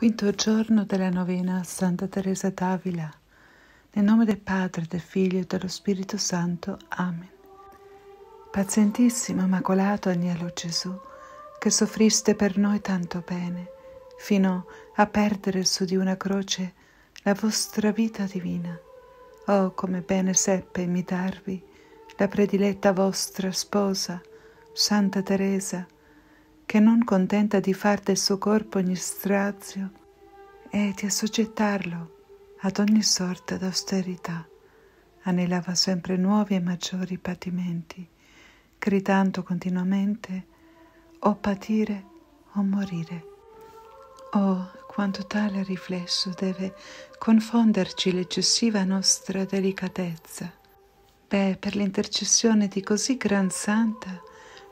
Quinto giorno della novena a Santa Teresa d'Avila. Nel nome del Padre, del Figlio e dello Spirito Santo. Amen. Pazientissimo, immacolato agnello Gesù, che soffriste per noi tanto bene, fino a perdere su di una croce la vostra vita divina. Oh, come bene seppe imitarvi la prediletta vostra sposa, Santa Teresa, che non contenta di far del suo corpo ogni strazio e di assoggettarlo ad ogni sorta d'austerità, anelava sempre nuovi e maggiori patimenti, gridando continuamente o patire o morire. Oh, quanto tale riflesso deve confonderci l'eccessiva nostra delicatezza. Beh, per l'intercessione di così gran santa,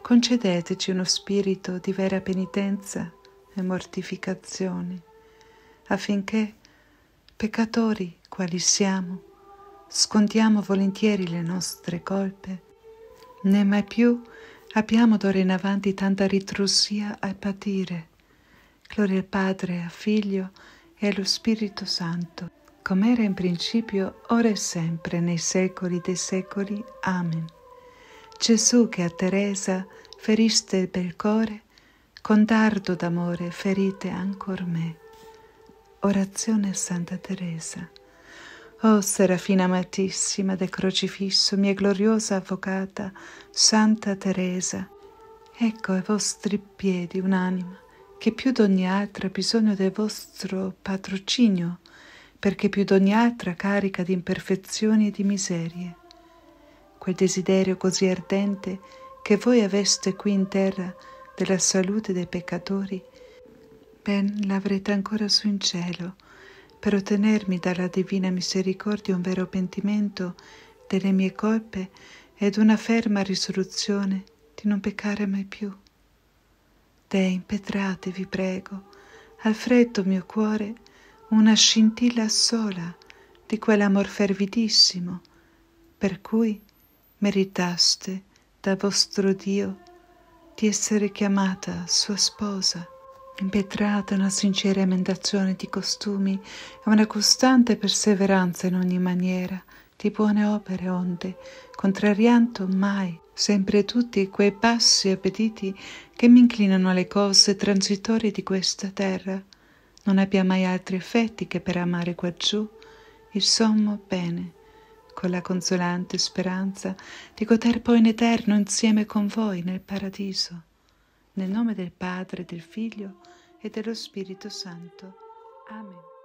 concedeteci uno spirito di vera penitenza e mortificazione, affinché, peccatori quali siamo, scontiamo volentieri le nostre colpe, né mai più abbiamo d'ora in avanti tanta ritrosia a patire. Gloria al Padre, al Figlio e allo Spirito Santo, come era in principio, ora e sempre, nei secoli dei secoli. Amen. Gesù che a Teresa feriste bel cuore, con dardo d'amore ferite ancor me. Orazione a Santa Teresa. O oh, serafina amatissima del crocifisso, mia gloriosa avvocata, Santa Teresa, ecco ai vostri piedi un'anima che più d'ogni altra ha bisogno del vostro patrocinio, perché più d'ogni altra carica di imperfezioni e di miserie quel desiderio così ardente che voi aveste qui in terra della salute dei peccatori, ben l'avrete ancora su in cielo, per ottenermi dalla divina misericordia un vero pentimento delle mie colpe ed una ferma risoluzione di non peccare mai più. De impetrate, vi prego, al freddo mio cuore una scintilla sola di quell'amor fervidissimo, per cui meritaste da vostro Dio di essere chiamata sua sposa, impetrata una sincera emendazione di costumi e una costante perseveranza in ogni maniera di buone opere onde, contrariando mai sempre tutti quei passi appetiti che mi inclinano alle cose transitorie di questa terra, non abbia mai altri effetti che per amare quaggiù il sommo bene con la consolante speranza di poter poi in eterno insieme con voi nel paradiso. Nel nome del Padre, del Figlio e dello Spirito Santo. Amen.